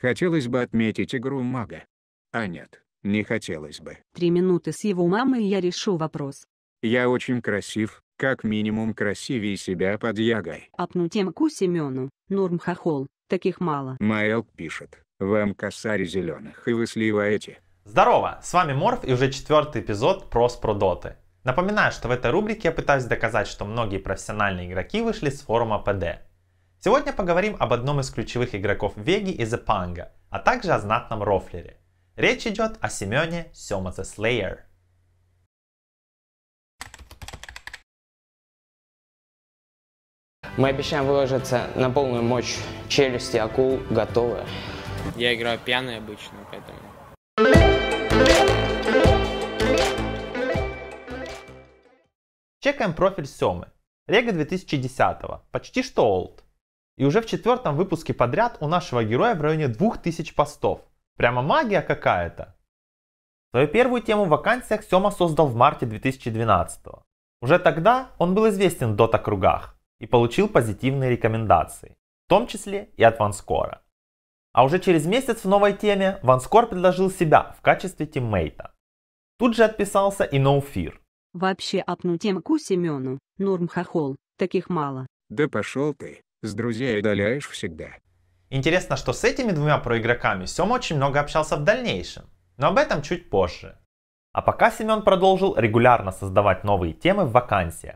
Хотелось бы отметить игру мага. А нет, не хотелось бы. Три минуты с его мамой и я решу вопрос. Я очень красив, как минимум красивее себя под ягой. Апну темку Семену, Норм Хохол, таких мало. Маэл пишет, вам косарь зеленых и вы сливаете. Здорово, с вами Морф и уже четвертый эпизод про спродоты". Напоминаю, что в этой рубрике я пытаюсь доказать, что многие профессиональные игроки вышли с форума ПД, Сегодня поговорим об одном из ключевых игроков Веги из Эпанга, а также о знатном рофлере. Речь идет о Семене Семаце Слеер. Мы обещаем выложиться на полную мощь. Челюсти акул готовы. Я играю пьяный обычно, поэтому... Чекаем профиль Семы. Рега 2010 -го. Почти что олд. И уже в четвертом выпуске подряд у нашего героя в районе 2000 постов. Прямо магия какая-то. Свою первую тему в вакансиях Сема создал в марте 2012 Уже тогда он был известен в Dota кругах и получил позитивные рекомендации, в том числе и от Ванскора. А уже через месяц в новой теме Ванскор предложил себя в качестве тиммейта. Тут же отписался и No Вообще апну темку Семену, Нурм Хохол, таких мало. Да пошел ты. С друзей удаляешь всегда. Интересно, что с этими двумя проигроками Сем очень много общался в дальнейшем, но об этом чуть позже. А пока Семен продолжил регулярно создавать новые темы в вакансиях.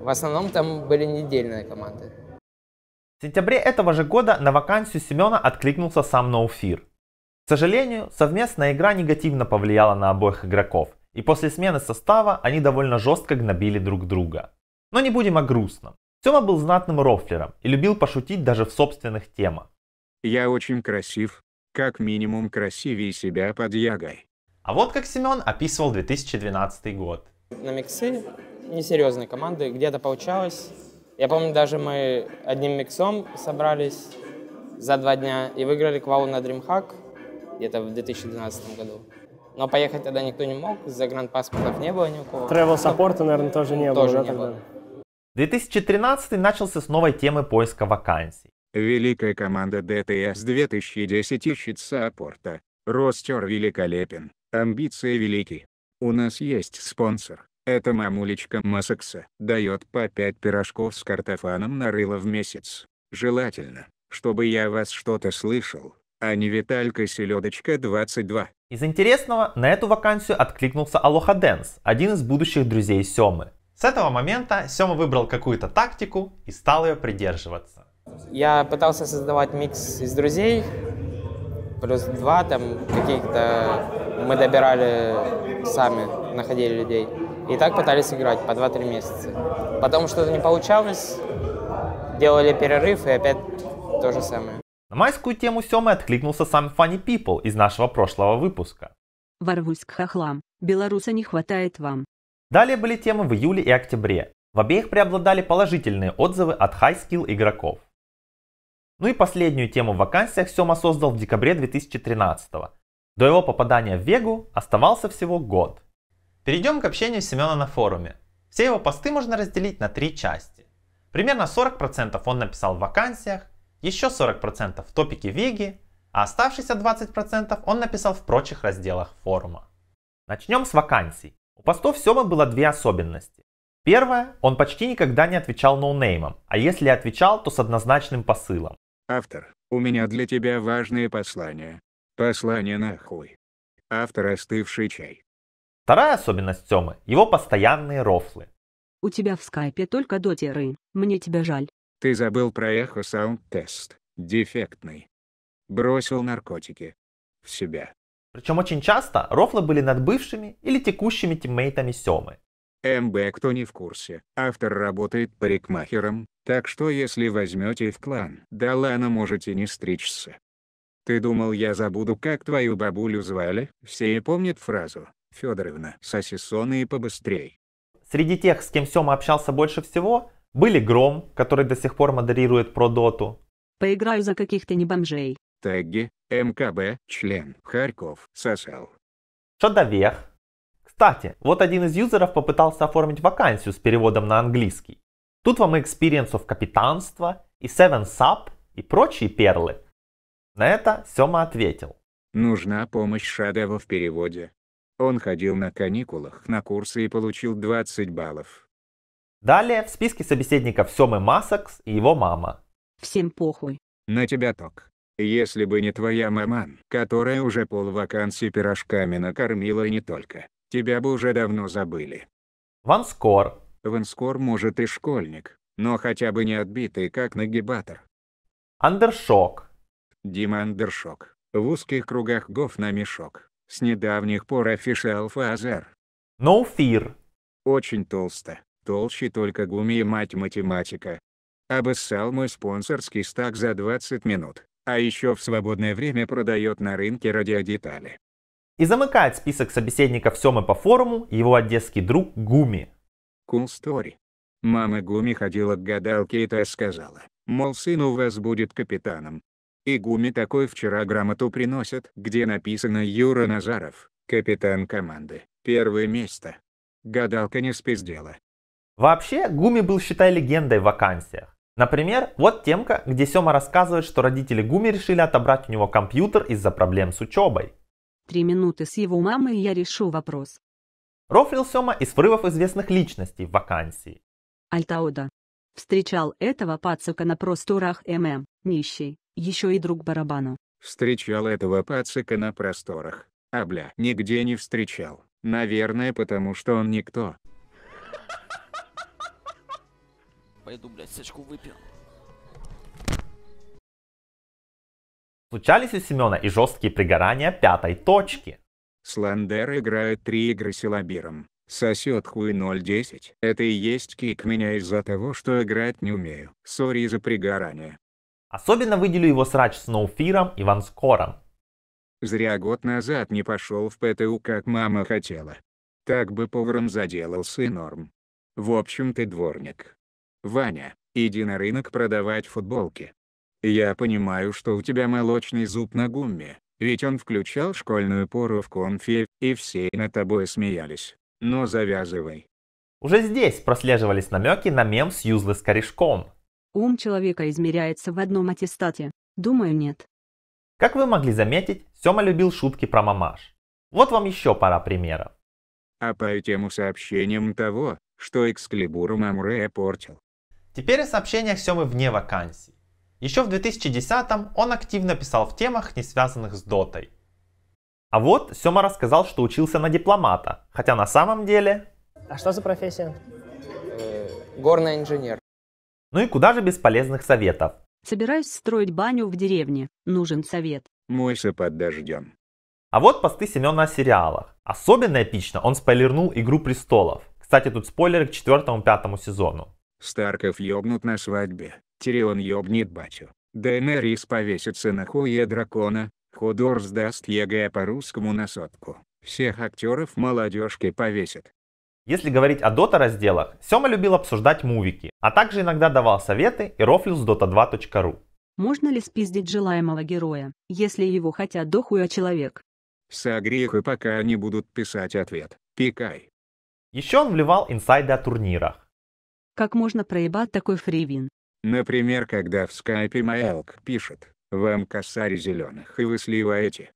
В основном там были недельные команды. В сентябре этого же года на вакансию Семена откликнулся сам Ноуфир. К сожалению, совместная игра негативно повлияла на обоих игроков, и после смены состава они довольно жестко гнобили друг друга. Но не будем о грустном. Сема был знатным рофлером и любил пошутить даже в собственных темах. «Я очень красив, как минимум красивее себя под ягой». А вот как Семен описывал 2012 год. На миксы несерьезной команды где-то получалось. Я помню, даже мы одним миксом собрались за два дня и выиграли квалу на DreamHack где-то в 2012 году. Но поехать тогда никто не мог, за гранд паспортов не было никого. у Travel саппорта, наверное, тоже не тоже ну, было. Тоже не тогда. было. 2013 начался с новой темы поиска вакансий. Великая команда ДТС 2010 ищет саппорта. Ростер великолепен, амбиции велики. У нас есть спонсор. Это мамулечка Масакса. дает по 5 пирожков с картофаном на рыло в месяц. Желательно, чтобы я вас что-то слышал, а не Виталька Селедочка 22. Из интересного, на эту вакансию откликнулся Алоха Дэнс, один из будущих друзей Семы. С этого момента Сема выбрал какую-то тактику и стал ее придерживаться. Я пытался создавать микс из друзей, плюс два там каких-то мы добирали сами, находили людей. И так пытались играть по 2-3 месяца. Потом что-то не получалось, делали перерыв и опять то же самое. На майскую тему Семы откликнулся сам Funny People из нашего прошлого выпуска. Варвульск хохлам, белоруса не хватает вам. Далее были темы в июле и октябре. В обеих преобладали положительные отзывы от high-skill игроков. Ну и последнюю тему в вакансиях Сёма создал в декабре 2013 -го. До его попадания в Вегу оставался всего год. Перейдем к общению Семена на форуме. Все его посты можно разделить на три части. Примерно 40% он написал в вакансиях, еще 40% в топике Веги, а оставшиеся 20% он написал в прочих разделах форума. Начнем с вакансий. У постов Семы было две особенности. Первое, он почти никогда не отвечал ноунеймом, а если отвечал, то с однозначным посылом. Автор, у меня для тебя важные послания. Послание нахуй. Автор остывший чай. Вторая особенность Семы – его постоянные рофлы. У тебя в скайпе только дотеры, мне тебя жаль. Ты забыл про эхо саунд-тест, дефектный. Бросил наркотики. В себя. Причем очень часто рофлы были над бывшими или текущими тиммейтами Семы. МБ, кто не в курсе, автор работает парикмахером, так что если возьмете в клан, да ладно можете не стричься. Ты думал я забуду как твою бабулю звали? Все помнят фразу «Федоровна, сосисоны и побыстрей». Среди тех, с кем Сема общался больше всего, были Гром, который до сих пор модерирует про доту. Поиграю за каких-то не бомжей. Теги, МКБ, член, Харьков, сосал. Шадовер. Кстати, вот один из юзеров попытался оформить вакансию с переводом на английский. Тут вам и Experience of капитанство, и Seven Sub, и прочие перлы. На это Сёма ответил. Нужна помощь Шадова в переводе. Он ходил на каникулах на курсы и получил 20 баллов. Далее в списке собеседников Сёмы Масакс и его мама. Всем похуй. На тебя ток. Если бы не твоя маман, которая уже пол полвакансии пирожками накормила и не только, тебя бы уже давно забыли. Ванскор. Ванскор может и школьник, но хотя бы не отбитый, как нагибатор. Андершок. Дима Андершок. В узких кругах гоф на мешок. С недавних пор офишал Фазер. No Очень толсто. Толще только гуми и мать математика. Обоссал мой спонсорский стак за 20 минут а еще в свободное время продает на рынке радиодетали. И замыкает список собеседников Семы по форуму его одесский друг Гуми. Cool story. Мама Гуми ходила к гадалке и та сказала, мол сын у вас будет капитаном. И Гуми такой вчера грамоту приносит, где написано Юра Назаров, капитан команды, первое место. Гадалка не спиздела. Вообще, Гуми был, считай, легендой в вакансиях. Например, вот темка, где Сёма рассказывает, что родители Гуми решили отобрать у него компьютер из-за проблем с учебой. Три минуты с его мамой и я решу вопрос. Рофлил Сёма из врывов известных личностей в вакансии. Альтаода. Встречал этого пацака на просторах ММ, нищий, еще и друг барабану. Встречал этого пацака на просторах. А бля, нигде не встречал. Наверное, потому что он никто. Пойду, блядь, сечку выпью. Случались у Семена и жесткие пригорания пятой точки. Сландер играет три игры силабиром. Сосет хуй 0.10. Это и есть кик меня из-за того, что играть не умею. Сори за пригорание. Особенно выделю его срач с Ноуфиром и Ванскором. Зря год назад не пошел в ПТУ, как мама хотела. Так бы поваром заделался и норм. В общем, ты дворник. Ваня, иди на рынок продавать футболки. Я понимаю, что у тебя молочный зуб на гумме, ведь он включал школьную пору в конфе, и все над тобой смеялись. Но завязывай. Уже здесь прослеживались намеки на мем с Юзлы с корешком. Ум человека измеряется в одном аттестате. Думаю, нет. Как вы могли заметить, Сёма любил шутки про мамаш. Вот вам еще пара примеров. А по этим сообщениям того, что Эксклибур Мамре портил. Теперь о сообщениях Семы вне вакансий. Еще в 2010-м он активно писал в темах, не связанных с дотой. А вот Сема рассказал, что учился на дипломата, хотя на самом деле... А что за профессия? Э, горный инженер. Ну и куда же без полезных советов? Собираюсь строить баню в деревне. Нужен совет. Мойся под дождем. А вот посты Семена о сериалах. Особенно эпично он спойлернул «Игру престолов». Кстати, тут спойлеры к четвертому-пятому сезону. Старков ёбнут на свадьбе, Тирион ёбнет батю, Дейнерис повесится на хуе дракона, Ходор сдаст ЕГЭ по русскому на сотку, всех актеров молодежки повесит. Если говорить о дота разделах, Сёма любил обсуждать мувики, а также иногда давал советы и рофлил с dota2.ru. Можно ли спиздить желаемого героя, если его хотят дохуя хуя человек? Согрей пока они будут писать ответ, пикай. Еще он вливал инсайды о турнирах. Как можно проебать такой фривин? Например, когда в скайпе Маэлк пишет «Вам косари зеленых и вы сливаете».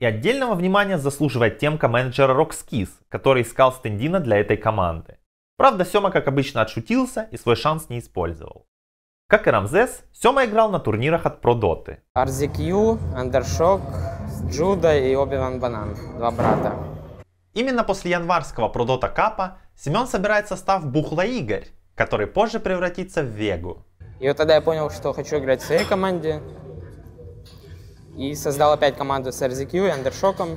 И отдельного внимания заслуживает темка менеджера Rockskiz, который искал стендина для этой команды. Правда, Сёма, как обычно, отшутился и свой шанс не использовал. Как и Рамзес, Сёма играл на турнирах от Продоты. RZQ, Андершок, Джуда и Оби-Ван Банан, два брата. Именно после январского Продота Капа Семён собирает состав Бухла Игорь, который позже превратится в Вегу. И вот тогда я понял, что хочу играть в своей команде. И создал опять команду с RZQ и Андершоком.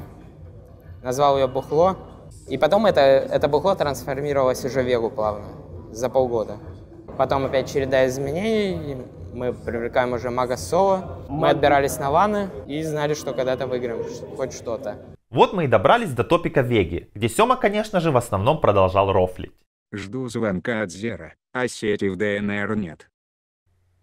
Назвал ее Бухло. И потом это, это бухло трансформировалось уже в Вегу плавно, за полгода. Потом опять череда изменений, мы привлекаем уже мага соло, мы отбирались на ланы и знали, что когда-то выиграем хоть что-то. Вот мы и добрались до топика Веги, где Сёма, конечно же, в основном продолжал рофлить. Жду звонка от Зера, а сети в ДНР нет.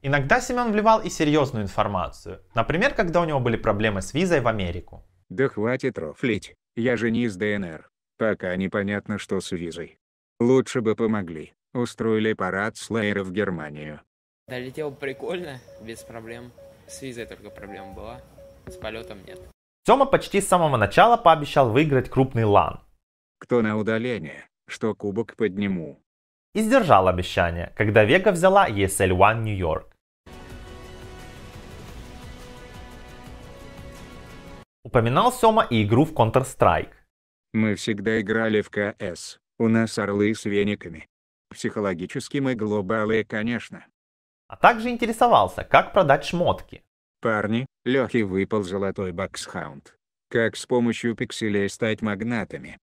Иногда Семен вливал и серьезную информацию. Например, когда у него были проблемы с визой в Америку. Да хватит рофлить. Я же не из ДНР. Пока непонятно, что с визой. Лучше бы помогли. Устроили парад Слэйра в Германию. Долетел прикольно, без проблем. С визой только проблема была. С полетом нет. Сема почти с самого начала пообещал выиграть крупный лан. Кто на удаление, что кубок подниму. И сдержал обещание, когда Вега взяла ESL One Нью-Йорк. Упоминал Сёма и игру в Counter-Strike. Мы всегда играли в КС. У нас орлы с вениками. Психологически мы глобалы, конечно. А также интересовался, как продать шмотки. Парни, Лёхе выпал золотой баксхаунд. Как с помощью пикселей стать магнатами?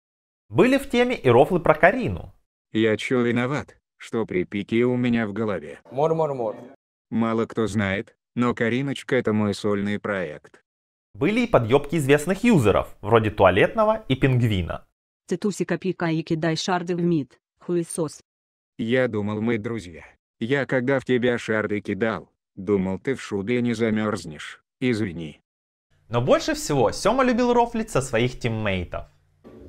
Были в теме и рофлы про Карину. Я чё виноват, что при пике у меня в голове. Мор-мор-мор. Мало кто знает, но Кариночка это мой сольный проект. Были и подъебки известных юзеров, вроде Туалетного и Пингвина. Цитусика пика и кидай шарды в мид, хуесос. Я думал мы друзья. Я когда в тебя шарды кидал, думал ты в шубе не замерзнешь, извини. Но больше всего Сёма любил рофлить со своих тиммейтов.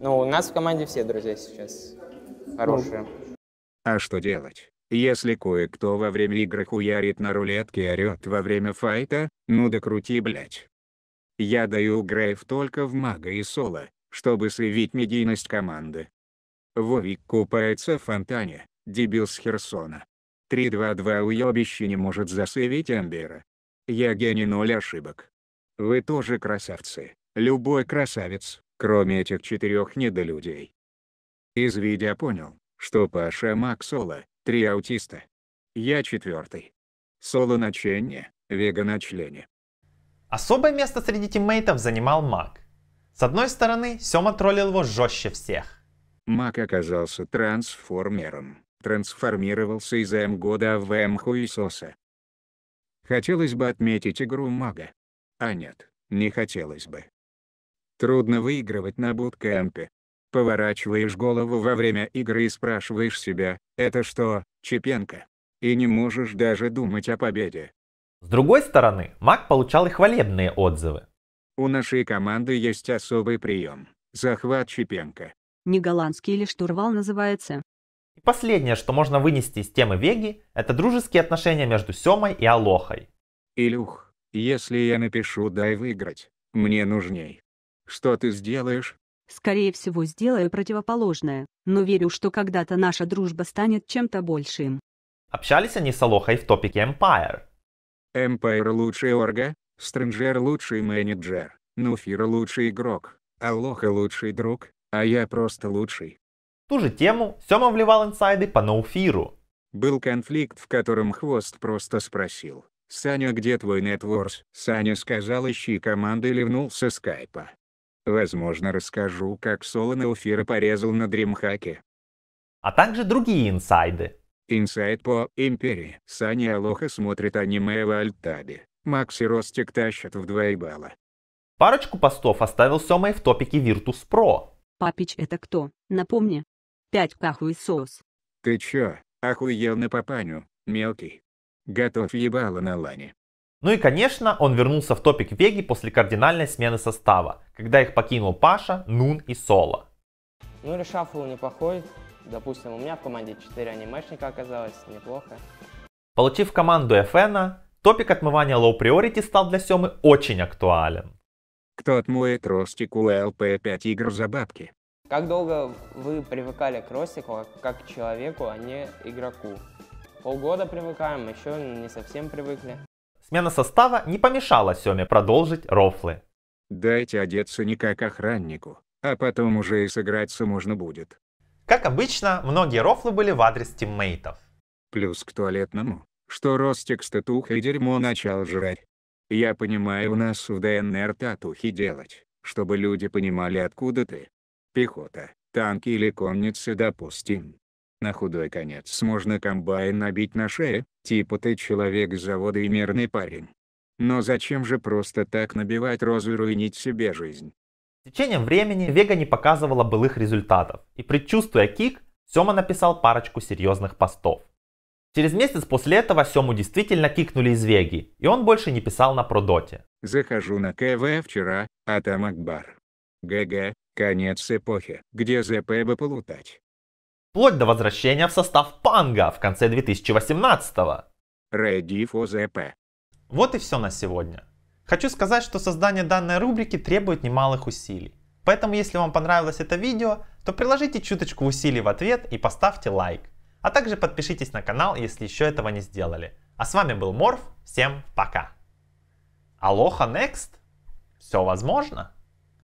Ну, у нас в команде все друзья сейчас хорошие. А что делать? Если кое-кто во время игры хуярит на рулетке и орёт во время файта, ну да крути, блять. Я даю грейв только в мага и соло, чтобы сливить медийность команды. Вовик купается в фонтане, дебил с Херсона. 3-2-2 уёбище не может засейвить Амбера. Я гений ноль ошибок. Вы тоже красавцы, любой красавец кроме этих четырех недолюдей. Из видео понял, что Паша Мак Соло, три аутиста. Я четвертый. Соло на члене, вега на члене. Особое место среди тиммейтов занимал Мак. С одной стороны, Сёма троллил его жестче всех. Мак оказался трансформером. Трансформировался из М-года в М-хуесоса. Хотелось бы отметить игру Мага. А нет, не хотелось бы. Трудно выигрывать на Буткемпе. Поворачиваешь голову во время игры и спрашиваешь себя, это что, Чепенко? И не можешь даже думать о победе. С другой стороны, Мак получал и хвалебные отзывы. У нашей команды есть особый прием – захват Чепенко. Не голландский или штурвал называется. И последнее, что можно вынести из темы Веги, это дружеские отношения между Семой и Алохой. Илюх, если я напишу «дай выиграть», мне нужней, что ты сделаешь? Скорее всего, сделаю противоположное, но верю, что когда-то наша дружба станет чем-то большим. Общались они с Алохой в топике Empire. Empire лучший орга, Стрэнджер лучший менеджер, Нуфир лучший игрок, Алоха лучший друг, а я просто лучший. Ту же тему Сёма вливал инсайды по ноуфиру. Был конфликт, в котором Хвост просто спросил. «Саня, где твой нетворс?» Саня сказал, ищи команды и ливнул со скайпа. Возможно расскажу, как Солон уфира порезал на Дримхаке. А также другие инсайды. Инсайд по Империи. Саня Алоха смотрит аниме в Альтабе. Макс и Ростик тащат в 2 балла. Парочку постов оставил Сёмой в топике Virtus Pro. Папич это кто? Напомни. 5 кахуй соус. Ты чё, охуел на папаню, мелкий? Готов ебало на лане. Ну и, конечно, он вернулся в топик Веги после кардинальной смены состава, когда их покинул Паша, Нун и Соло. Ну, решафл неплохой. Допустим, у меня в команде 4 анимешника оказалось, неплохо. Получив команду FN, топик отмывания Low Priority стал для Семы очень актуален. Кто отмоет Ростику ЛП-5 игр за бабки? Как долго вы привыкали к Ростику а как к человеку, а не игроку? Полгода привыкаем, еще не совсем привыкли. Смена состава не помешала Семе продолжить рофлы. Дайте одеться не как охраннику, а потом уже и сыграться можно будет. Как обычно, многие рофлы были в адрес тиммейтов. Плюс к туалетному, что Ростик с татухой дерьмо начал жрать. Я понимаю, у нас в ДНР татухи делать, чтобы люди понимали откуда ты. Пехота, танки или конницы допустим на худой конец можно комбайн набить на шее, типа ты человек завода и мирный парень. Но зачем же просто так набивать розу и руинить себе жизнь? С течением времени Вега не показывала былых результатов, и предчувствуя кик, Сёма написал парочку серьезных постов. Через месяц после этого Сему действительно кикнули из Веги, и он больше не писал на Продоте. Захожу на КВ вчера, а там Акбар. ГГ, конец эпохи, где ЗП бы полутать вплоть до возвращения в состав Панга в конце 2018-го. Ready for the Вот и все на сегодня. Хочу сказать, что создание данной рубрики требует немалых усилий. Поэтому если вам понравилось это видео, то приложите чуточку усилий в ответ и поставьте лайк. А также подпишитесь на канал, если еще этого не сделали. А с вами был Морф, всем пока. Алоха Next? Все возможно?